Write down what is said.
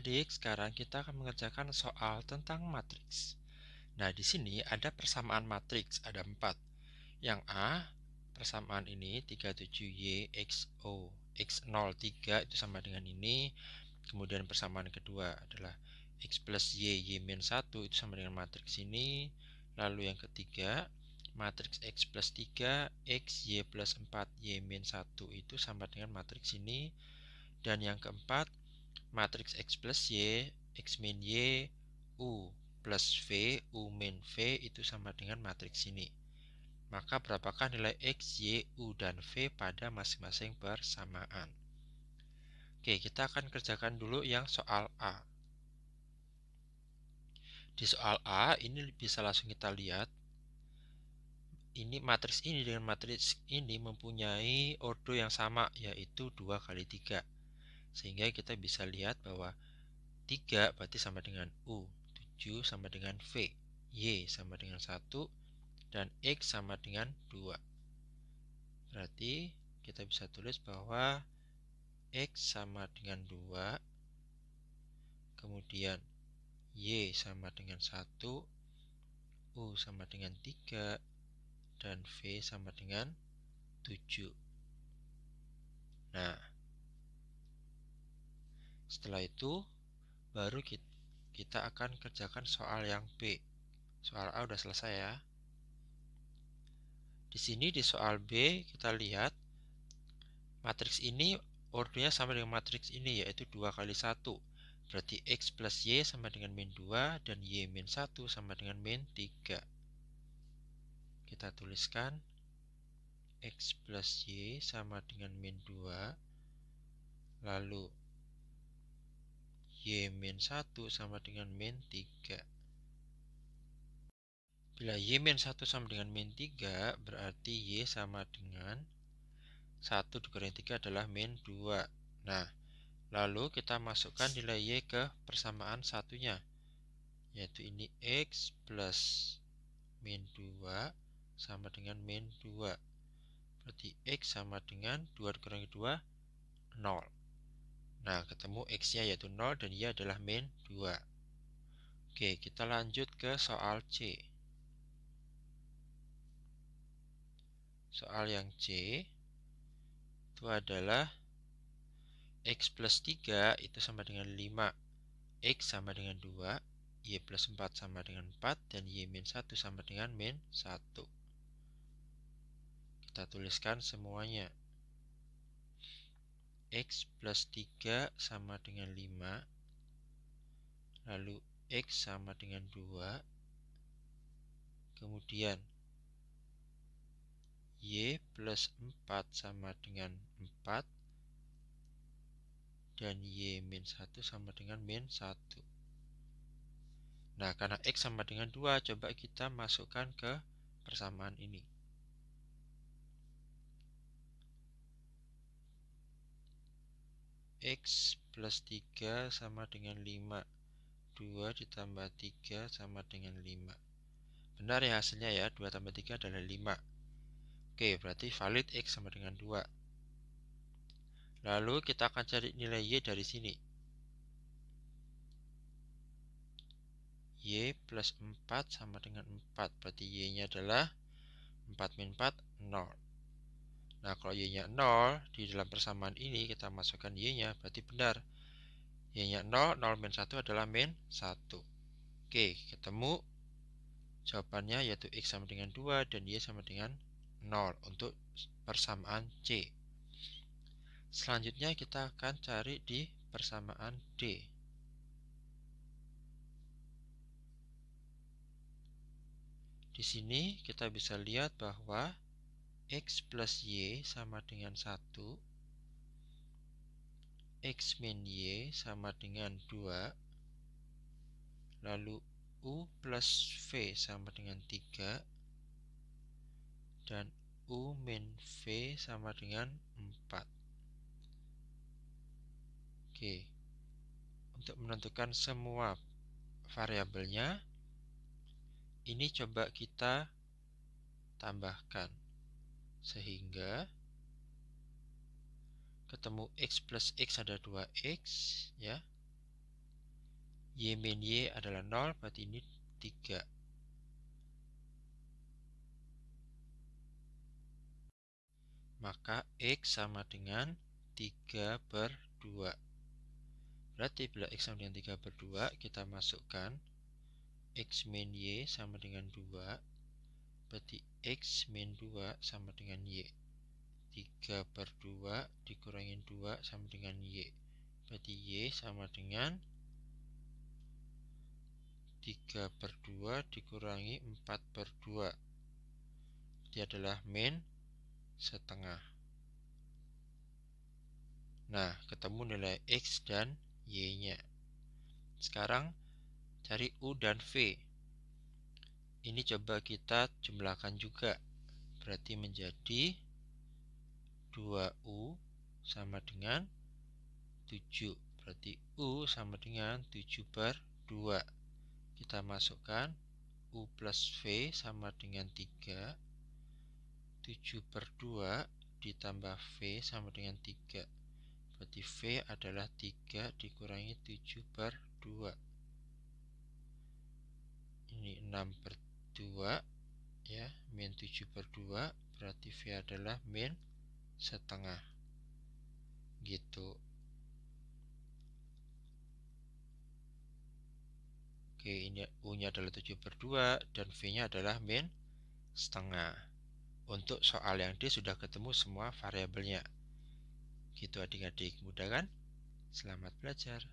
adik-adik, sekarang kita akan mengerjakan soal tentang matriks. Nah, di sini ada persamaan matriks, ada 4. Yang A, persamaan ini 37Y XO. X03 itu sama dengan ini. Kemudian persamaan kedua adalah X plus Y, Y minus 1 itu sama dengan matriks ini. Lalu yang ketiga, matriks X plus 3, X, Y plus 4, Y minus 1 itu sama dengan matriks ini. Dan yang keempat, matriks X plus Y, X min Y, U plus V, U min V itu sama dengan matriks ini. Maka berapakah nilai X, Y, U, dan V pada masing-masing persamaan? Oke, kita akan kerjakan dulu yang soal A. Di soal A, ini bisa langsung kita lihat ini matriks ini dengan matriks ini mempunyai ordo yang sama yaitu dua kali tiga. Sehingga kita bisa lihat bahwa 3 berarti sama dengan U, 7 sama dengan V, Y sama dengan 1, dan X sama dengan 2. Berarti kita bisa tulis bahwa X sama dengan 2, kemudian Y sama dengan 1, U sama dengan 3, dan V sama dengan 7. Nah, setelah itu baru kita, akan kerjakan soal yang B. Soal A udah selesai ya. Di sini di soal B kita lihat matriks ini ordernya sama dengan matriks ini yaitu 2 kali 1. Berarti X plus Y sama dengan min 2 dan Y min 1 sama dengan min 3. Kita tuliskan X plus Y sama dengan min 2 lalu Y min 1 sama dengan min 3. Bila Y min 1 sama dengan min 3, berarti Y sama dengan 1 dikurangi 3 adalah min 2. Nah, lalu kita masukkan nilai Y ke persamaan satunya, yaitu ini X plus min 2 sama dengan min 2. Berarti X sama dengan 2 dikurangi 2, 0. Nah, ketemu X-nya yaitu 0 dan Y adalah min 2. Oke, kita lanjut ke soal C. Soal yang C itu adalah X plus 3 itu sama dengan 5. X sama dengan 2, Y plus 4 sama dengan 4, dan Y min 1 sama dengan min 1. Kita tuliskan semuanya. X plus 3 sama dengan 5 Lalu X sama dengan 2 Kemudian Y plus 4 sama dengan 4 Dan Y min 1 sama dengan min 1 Nah, karena X sama dengan 2, coba kita masukkan ke persamaan ini. X plus 3 sama dengan 5 2 ditambah 3 sama dengan 5 Benar ya hasilnya ya 2 tambah 3 adalah 5 Oke berarti valid X sama dengan 2 Lalu kita akan cari nilai Y dari sini Y plus 4 sama dengan 4 Berarti Y nya adalah 4 min 4 0 Nah, kalau y-nya 0, di dalam persamaan ini kita masukkan y-nya, berarti benar. y-nya 0, 0 min 1 adalah min 1. Oke, ketemu jawabannya yaitu x sama dengan 2 dan y sama dengan 0 untuk persamaan C. Selanjutnya kita akan cari di persamaan D. Di sini kita bisa lihat bahwa X plus Y sama dengan 1 X min Y sama dengan 2 Lalu U plus V sama dengan 3 Dan U min V sama dengan 4 Oke Untuk menentukan semua variabelnya ini coba kita tambahkan sehingga ketemu x plus x ada 2x ya y min y adalah 0 berarti ini 3 maka x sama dengan 3 per 2 berarti bila x sama dengan 3 per 2 kita masukkan x min y sama dengan 2 berarti X min 2 sama dengan Y 3 per 2 dikurangin 2 sama dengan Y berarti Y sama dengan 3 per 2 dikurangi 4 per 2 dia adalah min setengah nah ketemu nilai X dan Y nya sekarang cari U dan V ini coba kita jumlahkan juga berarti menjadi 2U sama dengan 7 berarti U sama dengan 7 per 2 kita masukkan U plus V sama dengan 3 7 per 2 ditambah V sama dengan 3 berarti V adalah 3 dikurangi 7 per 2 ini 6 per 2 ya min 7 per 2 berarti V adalah min setengah gitu Oke ini U nya adalah 7 per 2 dan V nya adalah min setengah untuk soal yang D sudah ketemu semua variabelnya gitu adik-adik mudah kan selamat belajar